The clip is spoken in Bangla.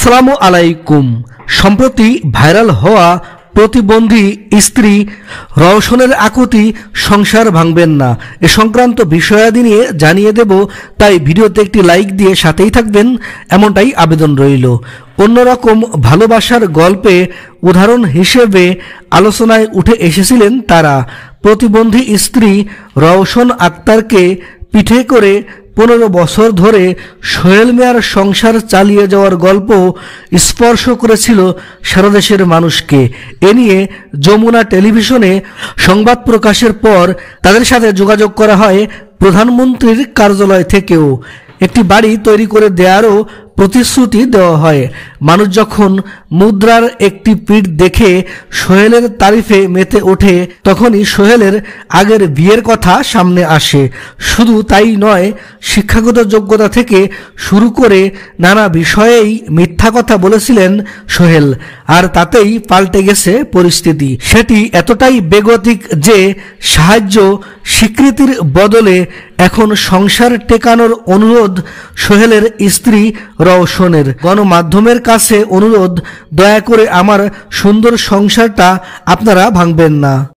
আসসালামু আলাইকুম সম্প্রতি ভাইরাল হওয়া প্রতিবন্ধী স্ত্রী রওশনের আকুতি সংসার ভাঙবেন না এ সংক্রান্ত বিষয়াদি নিয়ে জানিয়ে দেব তাই ভিডিওতে একটি লাইক দিয়ে সাথেই থাকবেন এমনটাই আবেদন রইল অন্যরকম ভালোবাসার গল্পে উদাহরণ হিসেবে আলোচনায় উঠে এসেছিলেন তারা প্রতিবন্ধী স্ত্রী রওশন আক্তারকে পিঠে করে পনেরো বছর ধরে সোহেল মিয়ার সংসার চালিয়ে যাওয়ার গল্প স্পর্শ করেছিল সারা দেশের মানুষকে এ নিয়ে যমুনা টেলিভিশনে সংবাদ প্রকাশের পর তাদের সাথে যোগাযোগ করা হয় প্রধানমন্ত্রীর কার্যালয় থেকেও একটি বাড়ি তৈরি করে দেওয়ারও প্রতিশ্রুতি দেওয়া হয় মানুষ যখন মুদ্রার একটি পিঠ দেখে সোহেলের তারিফে মেতে ওঠে তখনই সোহেলের আগের বিয়ের কথা সামনে আসে শুধু তাই নয় শিক্ষাগত যোগ্যতা থেকে শুরু করে নানা বিষয়েই মিথ্যা কথা বলেছিলেন সোহেল আর তাতেই পাল্টে গেছে পরিস্থিতি সেটি এতটাই বেগতিক যে সাহায্য স্বীকৃতির বদলে এখন সংসার টেকানোর অনুরোধ সোহেলের স্ত্রী রওশনের গণমাধ্যমের কাছে অনুরোধ দয়া করে আমার সুন্দর সংসারটা আপনারা ভাঙবেন না